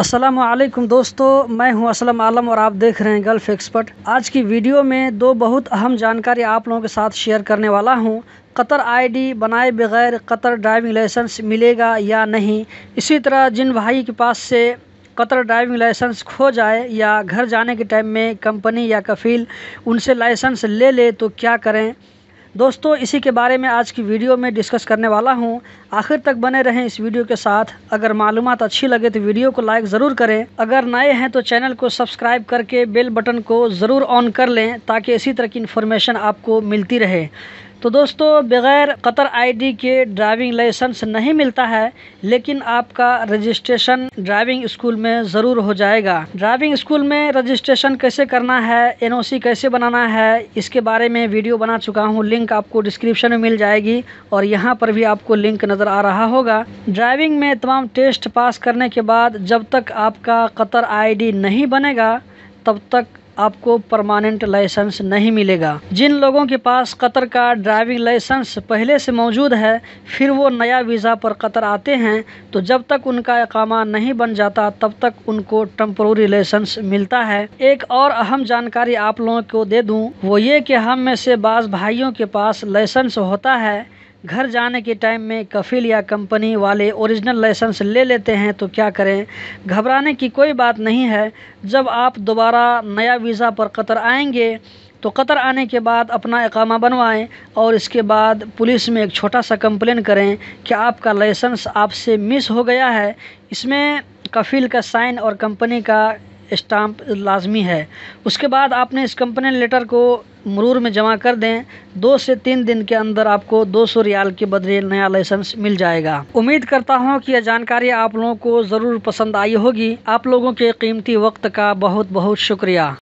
असलम दोस्तों मैं हूं असलम आलम और आप देख रहे हैं गल्फ़ एक्सपर्ट आज की वीडियो में दो बहुत अहम जानकारी आप लोगों के साथ शेयर करने वाला हूं कतर आईडी बनाए बगैर कतर ड्राइविंग लाइसेंस मिलेगा या नहीं इसी तरह जिन भाई के पास से कतर ड्राइविंग लाइसेंस खो जाए या घर जाने के टाइम में कंपनी या कफील उनसे लाइसेंस ले ले तो क्या करें दोस्तों इसी के बारे में आज की वीडियो में डिस्कस करने वाला हूं आखिर तक बने रहें इस वीडियो के साथ अगर मालूम अच्छी लगे तो वीडियो को लाइक ज़रूर करें अगर नए हैं तो चैनल को सब्सक्राइब करके बेल बटन को ज़रूर ऑन कर लें ताकि इसी तरह की इन्फॉर्मेशन आपको मिलती रहे तो दोस्तों बग़ैर कतर आईडी के ड्राइविंग लाइसेंस नहीं मिलता है लेकिन आपका रजिस्ट्रेशन ड्राइविंग स्कूल में ज़रूर हो जाएगा ड्राइविंग स्कूल में रजिस्ट्रेशन कैसे करना है एनओसी कैसे बनाना है इसके बारे में वीडियो बना चुका हूँ लिंक आपको डिस्क्रिप्शन में मिल जाएगी और यहाँ पर भी आपको लिंक नज़र आ रहा होगा ड्राइविंग में तमाम टेस्ट पास करने के बाद जब तक आपका कतर आई नहीं बनेगा तब तक आपको परमानेंट लाइसेंस नहीं मिलेगा जिन लोगों के पास कतर का ड्राइविंग लाइसेंस पहले से मौजूद है फिर वो नया वीज़ा पर कतर आते हैं तो जब तक उनका अकामा नहीं बन जाता तब तक उनको टम्प्रोरी लाइसेंस मिलता है एक और अहम जानकारी आप लोगों को दे दूँ वो ये कि हम में से बाज़ भाइयों के पास लाइसेंस होता है घर जाने के टाइम में कफ़िल या कंपनी वाले ओरिजिनल लाइसेंस ले लेते हैं तो क्या करें घबराने की कोई बात नहीं है जब आप दोबारा नया वीज़ा पर कतर आएंगे तो कतर आने के बाद अपना इकामा बनवाएं और इसके बाद पुलिस में एक छोटा सा कंप्लेन करें कि आपका लाइसेंस आपसे मिस हो गया है इसमें कफ़ील का साइन और कंपनी का स्टाम्प लाजमी है उसके बाद आपने इस कंपनी लेटर को मरूर में जमा कर दें दो से तीन दिन के अंदर आपको दो सौ रियाल के बदले नया लाइसेंस मिल जाएगा उम्मीद करता हूँ कि यह जानकारी आप लोगों को ज़रूर पसंद आई होगी आप लोगों के कीमती वक्त का बहुत बहुत शुक्रिया